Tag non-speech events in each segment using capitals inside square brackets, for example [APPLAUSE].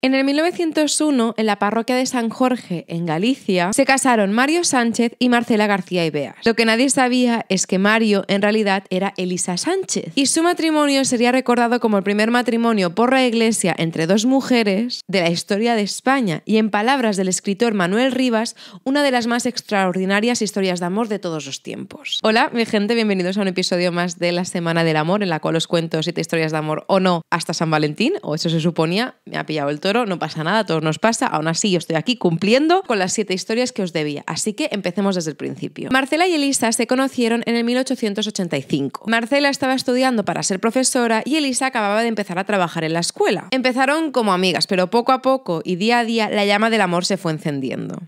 En el 1901, en la parroquia de San Jorge, en Galicia, se casaron Mario Sánchez y Marcela García Ibeas. Lo que nadie sabía es que Mario en realidad era Elisa Sánchez y su matrimonio sería recordado como el primer matrimonio por la Iglesia entre dos mujeres de la historia de España y en palabras del escritor Manuel Rivas, una de las más extraordinarias historias de amor de todos los tiempos. Hola, mi gente, bienvenidos a un episodio más de la Semana del Amor, en la cual os cuento siete historias de amor o no hasta San Valentín, o eso se suponía, me ha pillado el no pasa nada, todo nos pasa. Aún así, yo estoy aquí cumpliendo con las siete historias que os debía. Así que empecemos desde el principio. Marcela y Elisa se conocieron en el 1885. Marcela estaba estudiando para ser profesora y Elisa acababa de empezar a trabajar en la escuela. Empezaron como amigas, pero poco a poco y día a día la llama del amor se fue encendiendo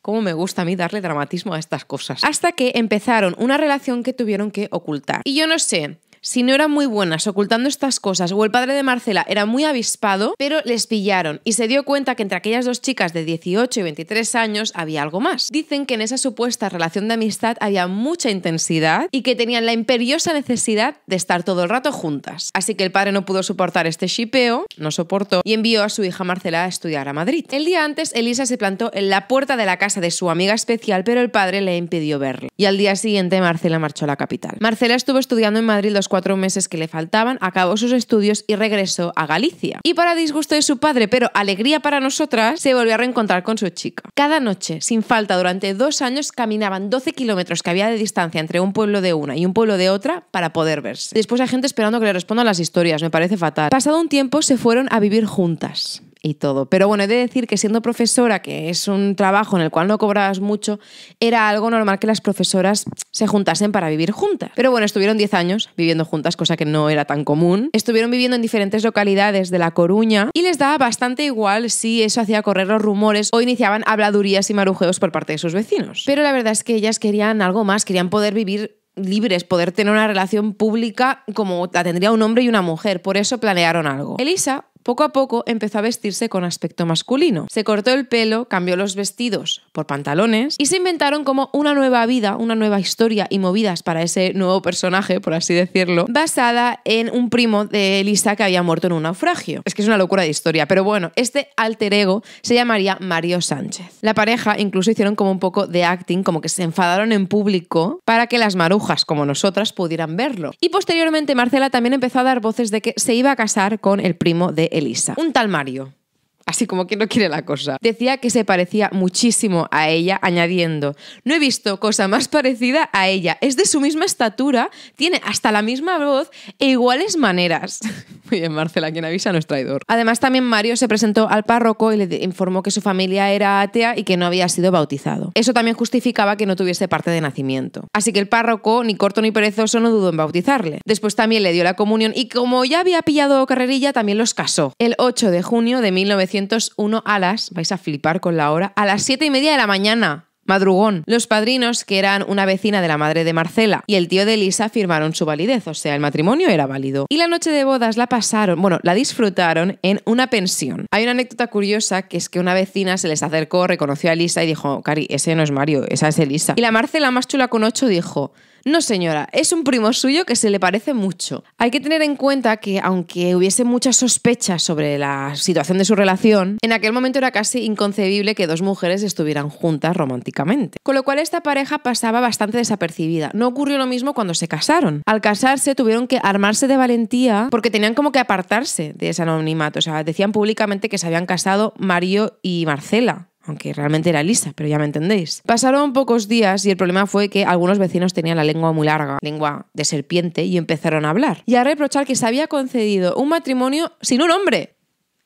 cómo me gusta a mí darle dramatismo a estas cosas. Hasta que empezaron una relación que tuvieron que ocultar. Y yo no sé si no eran muy buenas ocultando estas cosas o el padre de Marcela era muy avispado, pero les pillaron y se dio cuenta que entre aquellas dos chicas de 18 y 23 años había algo más. Dicen que en esa supuesta relación de amistad había mucha intensidad y que tenían la imperiosa necesidad de estar todo el rato juntas. Así que el padre no pudo soportar este chipeo, no soportó y envió a su hija Marcela a estudiar a Madrid. El día antes, Elisa se plantó en la puerta de la casa de su amiga especial, pero el padre le impidió verla. Y al día siguiente, Marcela marchó a la capital. Marcela estuvo estudiando en Madrid los cuatro meses que le faltaban, acabó sus estudios y regresó a Galicia. Y para disgusto de su padre, pero alegría para nosotras, se volvió a reencontrar con su chica. Cada noche, sin falta, durante dos años caminaban 12 kilómetros que había de distancia entre un pueblo de una y un pueblo de otra para poder verse. Después hay gente esperando que le respondan las historias, me parece fatal. Pasado un tiempo se fueron a vivir juntas y todo. Pero bueno, he de decir que siendo profesora, que es un trabajo en el cual no cobras mucho, era algo normal que las profesoras se juntasen para vivir juntas. Pero bueno, estuvieron 10 años viviendo juntas, cosa que no era tan común. Estuvieron viviendo en diferentes localidades de La Coruña y les daba bastante igual si eso hacía correr los rumores o iniciaban habladurías y marujeos por parte de sus vecinos. Pero la verdad es que ellas querían algo más, querían poder vivir libres, poder tener una relación pública como la tendría un hombre y una mujer. Por eso planearon algo. Elisa, poco a poco empezó a vestirse con aspecto masculino. Se cortó el pelo, cambió los vestidos por pantalones y se inventaron como una nueva vida, una nueva historia y movidas para ese nuevo personaje, por así decirlo, basada en un primo de Elisa que había muerto en un naufragio. Es que es una locura de historia, pero bueno, este alter ego se llamaría Mario Sánchez. La pareja incluso hicieron como un poco de acting, como que se enfadaron en público para que las marujas como nosotras pudieran verlo. Y posteriormente Marcela también empezó a dar voces de que se iba a casar con el primo de Elisa. Un tal Mario así como que no quiere la cosa. Decía que se parecía muchísimo a ella, añadiendo, no he visto cosa más parecida a ella, es de su misma estatura, tiene hasta la misma voz e iguales maneras. [LAUGHS] Muy bien, Marcela, quien avisa no es traidor. Además, también Mario se presentó al párroco y le informó que su familia era atea y que no había sido bautizado. Eso también justificaba que no tuviese parte de nacimiento. Así que el párroco, ni corto ni perezoso, no dudó en bautizarle. Después también le dio la comunión y como ya había pillado carrerilla, también los casó. El 8 de junio de 1900 1901 a las, vais a flipar con la hora, a las 7 y media de la mañana. Madrugón. Los padrinos, que eran una vecina de la madre de Marcela y el tío de Elisa, firmaron su validez, o sea, el matrimonio era válido. Y la noche de bodas la pasaron, bueno, la disfrutaron en una pensión. Hay una anécdota curiosa que es que una vecina se les acercó, reconoció a Elisa y dijo, Cari, ese no es Mario, esa es Elisa. Y la Marcela más chula con ocho dijo, no, señora, es un primo suyo que se le parece mucho. Hay que tener en cuenta que, aunque hubiese muchas sospechas sobre la situación de su relación, en aquel momento era casi inconcebible que dos mujeres estuvieran juntas románticamente. Con lo cual, esta pareja pasaba bastante desapercibida. No ocurrió lo mismo cuando se casaron. Al casarse, tuvieron que armarse de valentía porque tenían como que apartarse de ese anonimato. O sea, decían públicamente que se habían casado Mario y Marcela aunque realmente era lisa, pero ya me entendéis. Pasaron pocos días y el problema fue que algunos vecinos tenían la lengua muy larga, lengua de serpiente, y empezaron a hablar y a reprochar que se había concedido un matrimonio sin un hombre.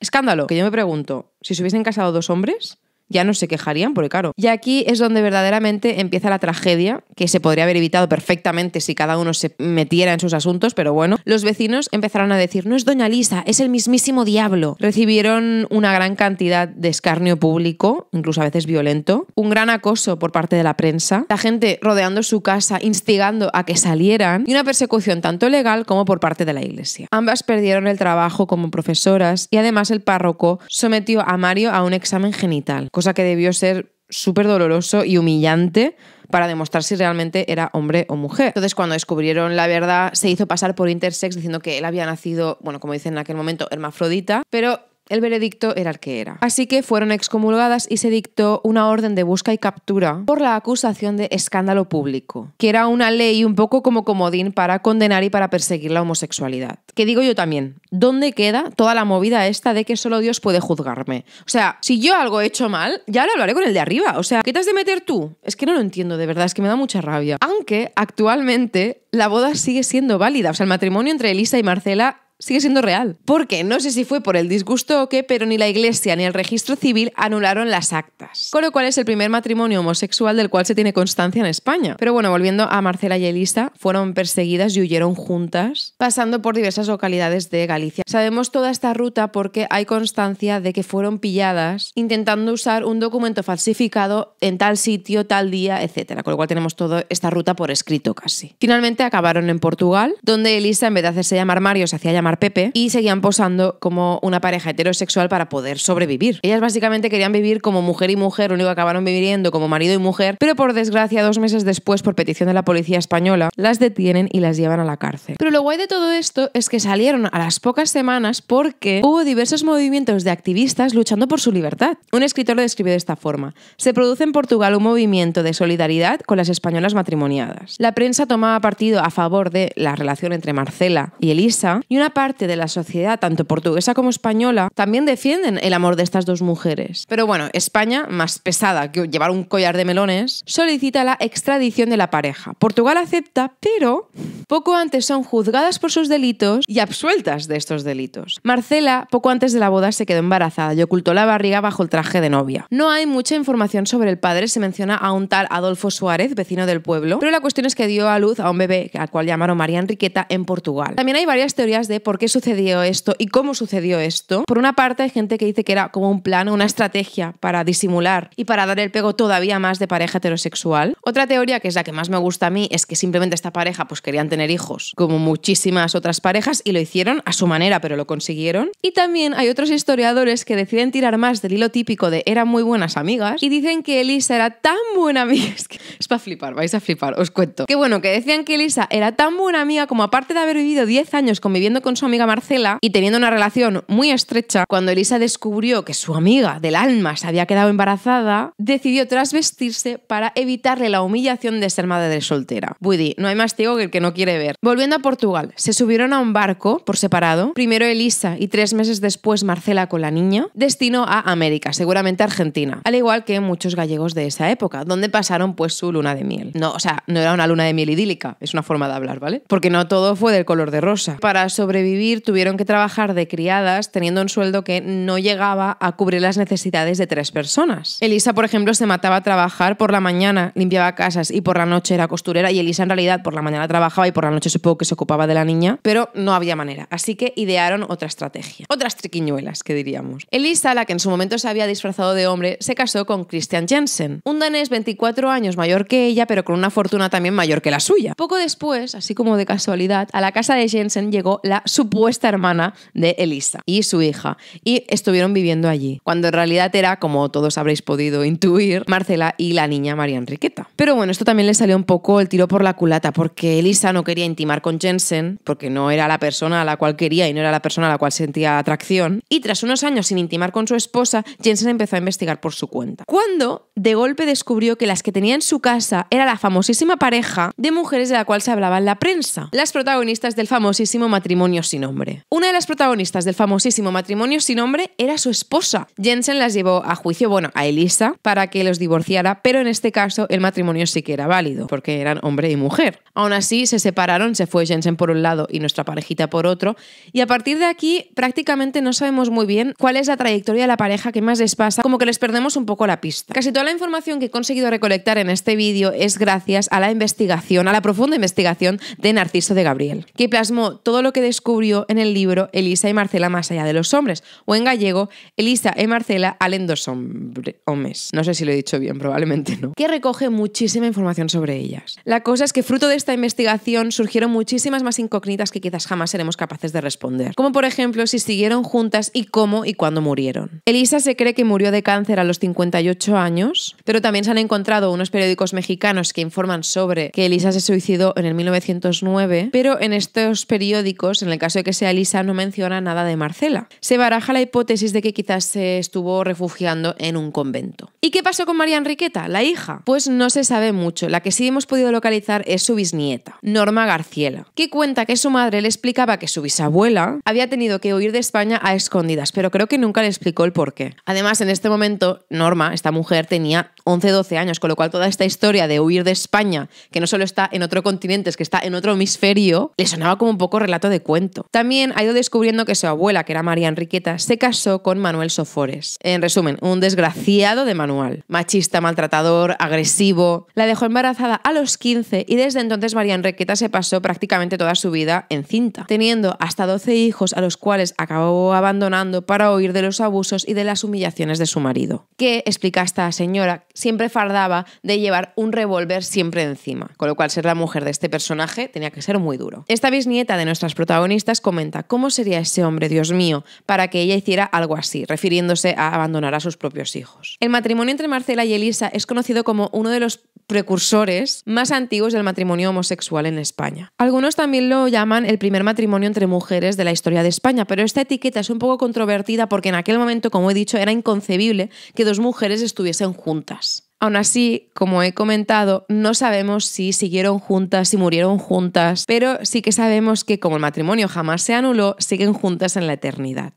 Escándalo, que yo me pregunto, si se hubiesen casado dos hombres, ya no se quejarían, porque claro. Y aquí es donde verdaderamente empieza la tragedia, que se podría haber evitado perfectamente si cada uno se metiera en sus asuntos, pero bueno, los vecinos empezaron a decir, no es doña Lisa, es el mismísimo diablo. Recibieron una gran cantidad de escarnio público, incluso a veces violento, un gran acoso por parte de la prensa, la gente rodeando su casa, instigando a que salieran, y una persecución tanto legal como por parte de la iglesia. Ambas perdieron el trabajo como profesoras y además el párroco sometió a Mario a un examen genital, cosa que debió ser súper doloroso y humillante para demostrar si realmente era hombre o mujer. Entonces, cuando descubrieron la verdad, se hizo pasar por intersex diciendo que él había nacido, bueno, como dicen en aquel momento, hermafrodita, pero el veredicto era el que era. Así que fueron excomulgadas y se dictó una orden de busca y captura por la acusación de escándalo público, que era una ley un poco como comodín para condenar y para perseguir la homosexualidad. Que digo yo también, ¿dónde queda toda la movida esta de que solo Dios puede juzgarme? O sea, si yo algo he hecho mal, ya lo hablaré con el de arriba. O sea, ¿qué te has de meter tú? Es que no lo entiendo, de verdad, es que me da mucha rabia. Aunque actualmente la boda sigue siendo válida. O sea, el matrimonio entre Elisa y Marcela sigue siendo real. Porque no sé si fue por el disgusto o qué, pero ni la iglesia ni el registro civil anularon las actas. Con lo cual es el primer matrimonio homosexual del cual se tiene constancia en España. Pero bueno, volviendo a Marcela y Elisa, fueron perseguidas y huyeron juntas, pasando por diversas localidades de Galicia. Sabemos toda esta ruta porque hay constancia de que fueron pilladas intentando usar un documento falsificado en tal sitio, tal día, etc. Con lo cual tenemos toda esta ruta por escrito casi. Finalmente acabaron en Portugal, donde Elisa, en vez de hacerse llamar Mario, se hacía llamar Pepe y seguían posando como una pareja heterosexual para poder sobrevivir. Ellas básicamente querían vivir como mujer y mujer, lo único acabaron viviendo como marido y mujer, pero por desgracia dos meses después, por petición de la policía española, las detienen y las llevan a la cárcel. Pero lo guay de todo esto es que salieron a las pocas semanas porque hubo diversos movimientos de activistas luchando por su libertad. Un escritor lo describió de esta forma. Se produce en Portugal un movimiento de solidaridad con las españolas matrimoniadas. La prensa tomaba partido a favor de la relación entre Marcela y Elisa y una parte parte de la sociedad, tanto portuguesa como española, también defienden el amor de estas dos mujeres. Pero bueno, España, más pesada que llevar un collar de melones, solicita la extradición de la pareja. Portugal acepta, pero poco antes son juzgadas por sus delitos y absueltas de estos delitos. Marcela, poco antes de la boda, se quedó embarazada y ocultó la barriga bajo el traje de novia. No hay mucha información sobre el padre, se menciona a un tal Adolfo Suárez, vecino del pueblo, pero la cuestión es que dio a luz a un bebé al cual llamaron María Enriqueta en Portugal. También hay varias teorías de por por qué sucedió esto y cómo sucedió esto. Por una parte hay gente que dice que era como un plan, una estrategia para disimular y para dar el pego todavía más de pareja heterosexual. Otra teoría, que es la que más me gusta a mí, es que simplemente esta pareja pues querían tener hijos, como muchísimas otras parejas, y lo hicieron a su manera, pero lo consiguieron. Y también hay otros historiadores que deciden tirar más del hilo típico de eran muy buenas amigas y dicen que Elisa era tan buena amiga. [LAUGHS] Es, es para flipar, vais a flipar, os cuento. Que bueno, que decían que Elisa era tan buena amiga como aparte de haber vivido 10 años conviviendo con su amiga Marcela y teniendo una relación muy estrecha, cuando Elisa descubrió que su amiga del alma se había quedado embarazada, decidió trasvestirse para evitarle la humillación de ser madre de soltera. Woody, no hay más tío que el que no quiere ver. Volviendo a Portugal, se subieron a un barco por separado. Primero Elisa y tres meses después Marcela con la niña. Destino a América, seguramente Argentina. Al igual que muchos gallegos de esa época, donde pasaron pues su luna de miel. No, o sea, no era una luna de miel idílica, es una forma de hablar, ¿vale? Porque no todo fue del color de rosa. Para sobrevivir vivir, tuvieron que trabajar de criadas teniendo un sueldo que no llegaba a cubrir las necesidades de tres personas. Elisa, por ejemplo, se mataba a trabajar por la mañana, limpiaba casas y por la noche era costurera y Elisa en realidad por la mañana trabajaba y por la noche supongo que se ocupaba de la niña, pero no había manera. Así que idearon otra estrategia, otras triquiñuelas que diríamos. Elisa, la que en su momento se había disfrazado de hombre, se casó con Christian Jensen, un danés 24 años mayor que ella, pero con una fortuna también mayor que la suya. Poco después, así como de casualidad, a la casa de Jensen llegó la supuesta hermana de Elisa y su hija, y estuvieron viviendo allí, cuando en realidad era, como todos habréis podido intuir, Marcela y la niña María Enriqueta. Pero bueno, esto también le salió un poco el tiro por la culata, porque Elisa no quería intimar con Jensen, porque no era la persona a la cual quería y no era la persona a la cual sentía atracción, y tras unos años sin intimar con su esposa, Jensen empezó a investigar por su cuenta. Cuando de golpe descubrió que las que tenía en su casa era la famosísima pareja de mujeres de la cual se hablaba en la prensa, las protagonistas del famosísimo matrimonio sin nombre. Una de las protagonistas del famosísimo matrimonio sin nombre era su esposa. Jensen las llevó a juicio, bueno, a Elisa, para que los divorciara, pero en este caso el matrimonio sí que era válido, porque eran hombre y mujer. Aún así, se separaron, se fue Jensen por un lado y nuestra parejita por otro, y a partir de aquí prácticamente no sabemos muy bien cuál es la trayectoria de la pareja que más les pasa, como que les perdemos un poco la pista. Casi toda la información que he conseguido recolectar en este vídeo es gracias a la investigación, a la profunda investigación de Narciso de Gabriel, que plasmó todo lo que descubrió en el libro Elisa y Marcela más allá de los hombres, o en gallego Elisa y Marcela alen dos hombres. No sé si lo he dicho bien, probablemente no. Que recoge muchísima información sobre ellas. La cosa es que fruto de esta investigación surgieron muchísimas más incógnitas que quizás jamás seremos capaces de responder, como por ejemplo si siguieron juntas y cómo y cuándo murieron. Elisa se cree que murió de cáncer a los 58 años, pero también se han encontrado unos periódicos mexicanos que informan sobre que Elisa se suicidó en el 1909, pero en estos periódicos, en el caso de que sea Elisa, no menciona nada de Marcela. Se baraja la hipótesis de que quizás se estuvo refugiando en un convento. ¿Y qué pasó con María Enriqueta, la hija? Pues no se sabe mucho. La que sí hemos podido localizar es su bisnieta, Norma Garciela, que cuenta que su madre le explicaba que su bisabuela había tenido que huir de España a escondidas, pero creo que nunca le explicó el porqué. Además, en este momento, Norma, esta mujer, tenía 11-12 años, con lo cual toda esta historia de huir de España, que no solo está en otro continente, es que está en otro hemisferio, le sonaba como un poco relato de cuento. También ha ido descubriendo que su abuela, que era María Enriqueta, se casó con Manuel Sofores. En resumen, un desgraciado de Manuel Machista, maltratador, agresivo. La dejó embarazada a los 15 y desde entonces María Enriqueta se pasó prácticamente toda su vida en cinta, teniendo hasta 12 hijos a los cuales acabó abandonando para huir de los abusos y de las humillaciones de su marido. Que, explica esta señora, siempre fardaba de llevar un revólver siempre encima. Con lo cual, ser la mujer de este personaje tenía que ser muy duro. Esta bisnieta de nuestras protagonistas comenta, ¿cómo sería ese hombre, Dios mío, para que ella hiciera algo así, refiriéndose a abandonar a sus propios hijos? El matrimonio entre Marcela y Elisa es conocido como uno de los precursores más antiguos del matrimonio homosexual en España. Algunos también lo llaman el primer matrimonio entre mujeres de la historia de España, pero esta etiqueta es un poco controvertida porque en aquel momento, como he dicho, era inconcebible que dos mujeres estuviesen juntas. Aún así, como he comentado, no sabemos si siguieron juntas, si murieron juntas, pero sí que sabemos que como el matrimonio jamás se anuló, siguen juntas en la eternidad.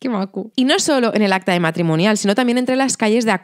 Qué macu. Y no solo en el acta de matrimonial, sino también entre las calles de A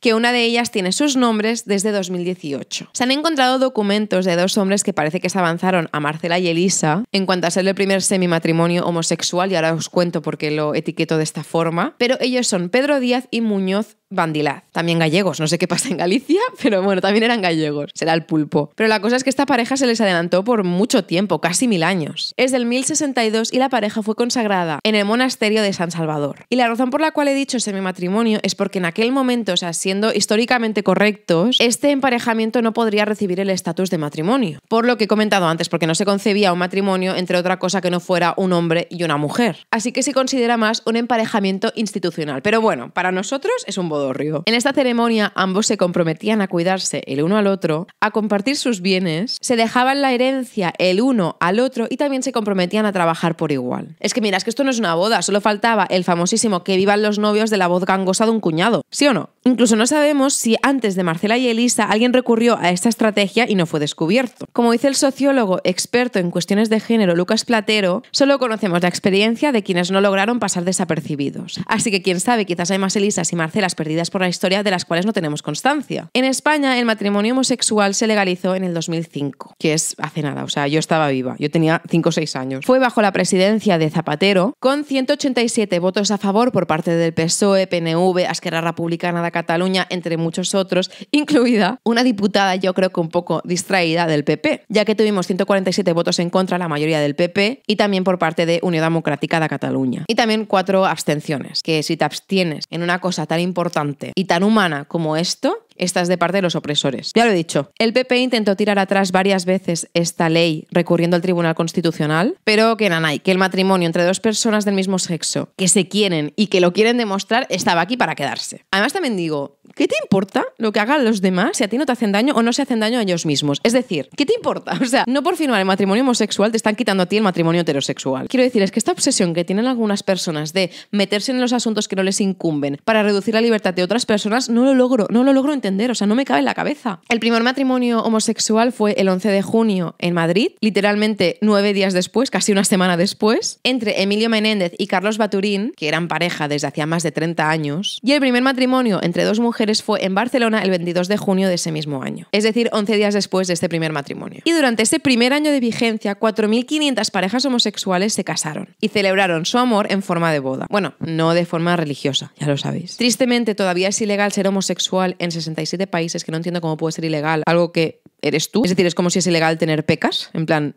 que una de ellas tiene sus nombres desde 2018. Se han encontrado documentos de dos hombres que parece que se avanzaron a Marcela y Elisa en cuanto a ser el primer semimatrimonio homosexual, y ahora os cuento por qué lo etiqueto de esta forma, pero ellos son Pedro Díaz y Muñoz Bandilaz, también gallegos, no sé qué pasa en Galicia, [LAUGHS] pero bueno, también eran gallegos, será el pulpo. Pero la cosa es que esta pareja se les adelantó por mucho tiempo, casi mil años. Es del 1062 y la pareja fue consagrada en el monasterio de San Salvador. Y la razón por la cual he dicho matrimonio es porque en aquel momento, o sea, siendo históricamente correctos, este emparejamiento no podría recibir el estatus de matrimonio. Por lo que he comentado antes, porque no se concebía un matrimonio entre otra cosa que no fuera un hombre y una mujer. Así que se considera más un emparejamiento institucional. Pero bueno, para nosotros es un bodo en esta ceremonia ambos se comprometían a cuidarse el uno al otro, a compartir sus bienes, se dejaban la herencia el uno al otro y también se comprometían a trabajar por igual. Es que mira, es que esto no es una boda, solo faltaba el famosísimo que vivan los novios de la voz gangosa de un cuñado, ¿sí o no? Incluso no sabemos si antes de Marcela y Elisa alguien recurrió a esta estrategia y no fue descubierto. Como dice el sociólogo experto en cuestiones de género Lucas Platero, solo conocemos la experiencia de quienes no lograron pasar desapercibidos. Así que quién sabe, quizás hay más Elisas y Marcelas perdidas por la historia de las cuales no tenemos constancia. En España el matrimonio homosexual se legalizó en el 2005, que es hace nada, o sea, yo estaba viva, yo tenía 5 o 6 años. Fue bajo la presidencia de Zapatero, con 187 votos a favor por parte del PSOE, PNV, Asquerra Republicana de Cataluña, entre muchos otros, incluida una diputada yo creo que un poco distraída del PP, ya que tuvimos 147 votos en contra, la mayoría del PP, y también por parte de Unión Democrática de Cataluña. Y también cuatro abstenciones, que si te abstienes en una cosa tan importante, y tan humana como esto, estás de parte de los opresores. Ya lo he dicho, el PP intentó tirar atrás varias veces esta ley recurriendo al Tribunal Constitucional, pero que nanay, que el matrimonio entre dos personas del mismo sexo que se quieren y que lo quieren demostrar estaba aquí para quedarse. Además también digo, ¿qué te importa lo que hagan los demás si a ti no te hacen daño o no se hacen daño a ellos mismos? Es decir, ¿qué te importa? [LAUGHS] O sea, no por firmar el matrimonio homosexual te están quitando a ti el matrimonio heterosexual. Quiero decir, es que esta obsesión que tienen algunas personas de meterse en los asuntos que no les incumben para reducir la libertad de otras personas, no lo logro, no lo logro entender o sea, no me cabe en la cabeza. El primer matrimonio homosexual fue el 11 de junio en Madrid, literalmente nueve días después, casi una semana después, entre Emilio Menéndez y Carlos Baturín, que eran pareja desde hacía más de 30 años, y el primer matrimonio entre dos mujeres fue en Barcelona el 22 de junio de ese mismo año, es decir, 11 días después de este primer matrimonio. Y durante ese primer año de vigencia, 4.500 parejas homosexuales se casaron y celebraron su amor en forma de boda. Bueno, no de forma religiosa, ya lo sabéis. Tristemente, todavía es ilegal ser homosexual en 60 países que no entiendo cómo puede ser ilegal algo que eres tú. Es decir, es como si es ilegal tener pecas, en plan,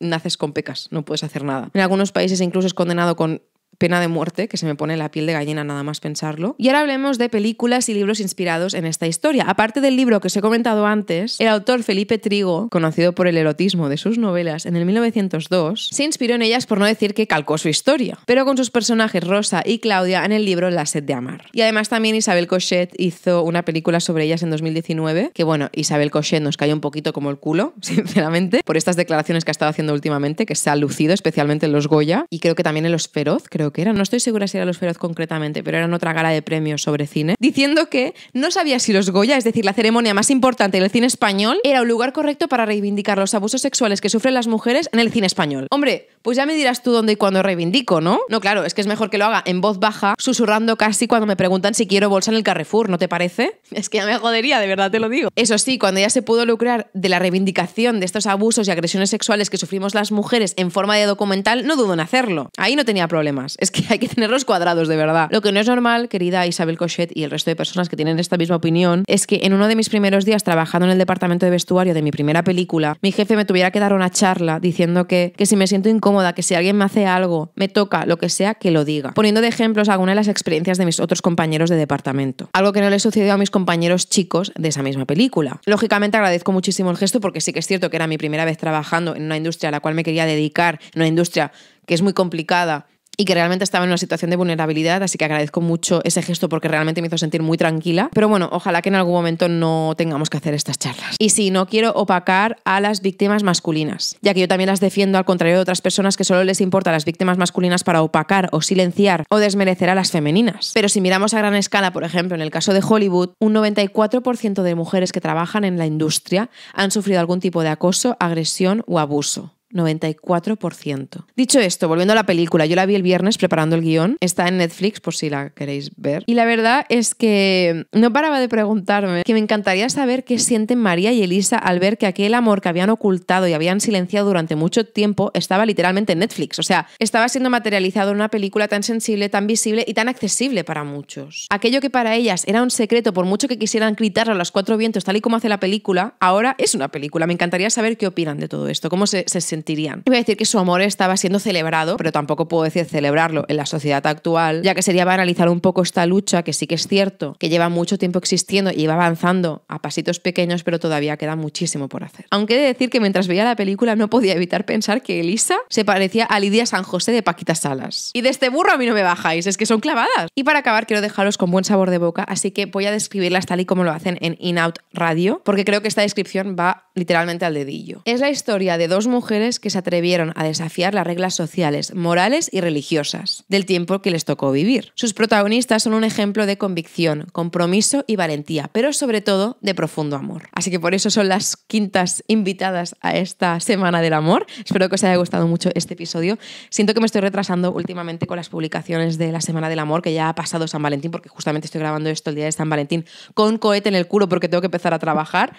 naces con pecas, no puedes hacer nada. En algunos países incluso es condenado con pena de muerte, que se me pone la piel de gallina nada más pensarlo. Y ahora hablemos de películas y libros inspirados en esta historia. Aparte del libro que os he comentado antes, el autor Felipe Trigo, conocido por el erotismo de sus novelas en el 1902, se inspiró en ellas por no decir que calcó su historia, pero con sus personajes Rosa y Claudia en el libro La sed de amar. Y además también Isabel Cochet hizo una película sobre ellas en 2019, que bueno, Isabel Cochet nos cayó un poquito como el culo, [LAUGHS] sinceramente, por estas declaraciones que ha estado haciendo últimamente, que se ha lucido especialmente en los Goya y creo que también en los Feroz, creo que era, no estoy segura si era Los Feroz concretamente, pero era otra gala de premios sobre cine, diciendo que no sabía si los Goya, es decir, la ceremonia más importante del cine español, era un lugar correcto para reivindicar los abusos sexuales que sufren las mujeres en el cine español. Hombre, pues ya me dirás tú dónde y cuándo reivindico, ¿no? No, claro, es que es mejor que lo haga en voz baja, susurrando casi cuando me preguntan si quiero bolsa en el Carrefour, ¿no te parece? [LAUGHS] Es que ya me jodería, de verdad te lo digo. Eso sí, cuando ya se pudo lucrar de la reivindicación de estos abusos y agresiones sexuales que sufrimos las mujeres en forma de documental, no dudo en hacerlo. Ahí no tenía problemas. Es que hay que tenerlos cuadrados, de verdad. Lo que no es normal, querida Isabel Cochet y el resto de personas que tienen esta misma opinión, es que en uno de mis primeros días trabajando en el departamento de vestuario de mi primera película, mi jefe me tuviera que dar una charla diciendo que, que si me siento incómoda, que si alguien me hace algo, me toca, lo que sea, que lo diga. Poniendo de ejemplos alguna de las experiencias de mis otros compañeros de departamento. Algo que no le sucedió a mis compañeros chicos de esa misma película. Lógicamente agradezco muchísimo el gesto porque sí que es cierto que era mi primera vez trabajando en una industria a la cual me quería dedicar, en una industria que es muy complicada y que realmente estaba en una situación de vulnerabilidad, así que agradezco mucho ese gesto porque realmente me hizo sentir muy tranquila. Pero bueno, ojalá que en algún momento no tengamos que hacer estas charlas. Y sí, no quiero opacar a las víctimas masculinas, ya que yo también las defiendo al contrario de otras personas que solo les importa a las víctimas masculinas para opacar o silenciar o desmerecer a las femeninas. Pero si miramos a gran escala, por ejemplo, en el caso de Hollywood, un 94% de mujeres que trabajan en la industria han sufrido algún tipo de acoso, agresión o abuso. 94%. Dicho esto, volviendo a la película, yo la vi el viernes preparando el guión, está en Netflix por si la queréis ver. Y la verdad es que no paraba de preguntarme que me encantaría saber qué sienten María y Elisa al ver que aquel amor que habían ocultado y habían silenciado durante mucho tiempo estaba literalmente en Netflix. O sea, estaba siendo materializado en una película tan sensible, tan visible y tan accesible para muchos. Aquello que para ellas era un secreto, por mucho que quisieran gritarlo a los cuatro vientos, tal y como hace la película, ahora es una película. Me encantaría saber qué opinan de todo esto, cómo se, se iba Voy a decir que su amor estaba siendo celebrado, pero tampoco puedo decir celebrarlo en la sociedad actual, ya que sería banalizar un poco esta lucha, que sí que es cierto, que lleva mucho tiempo existiendo y va avanzando a pasitos pequeños, pero todavía queda muchísimo por hacer. Aunque he de decir que mientras veía la película no podía evitar pensar que Elisa se parecía a Lidia San José de Paquita Salas. Y de este burro a mí no me bajáis, es que son clavadas. Y para acabar quiero dejaros con buen sabor de boca, así que voy a describirlas tal y como lo hacen en In Out Radio, porque creo que esta descripción va a literalmente al dedillo. Es la historia de dos mujeres que se atrevieron a desafiar las reglas sociales, morales y religiosas del tiempo que les tocó vivir. Sus protagonistas son un ejemplo de convicción, compromiso y valentía, pero sobre todo de profundo amor. Así que por eso son las quintas invitadas a esta Semana del Amor. Espero que os haya gustado mucho este episodio. Siento que me estoy retrasando últimamente con las publicaciones de la Semana del Amor, que ya ha pasado San Valentín, porque justamente estoy grabando esto el día de San Valentín con cohete en el culo porque tengo que empezar a trabajar.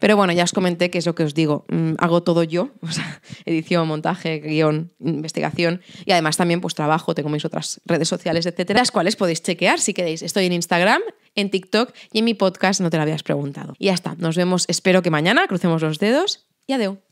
Pero bueno, ya os comenté que es lo que os digo. Mm, hago todo yo, [LAUGHS] o sea, edición, montaje, guión, investigación y además también pues trabajo, tengo mis otras redes sociales, etcétera, las cuales podéis chequear si queréis. Estoy en Instagram, en TikTok y en mi podcast No te lo habías preguntado. Y ya está, nos vemos, espero que mañana, crucemos los dedos y adiós.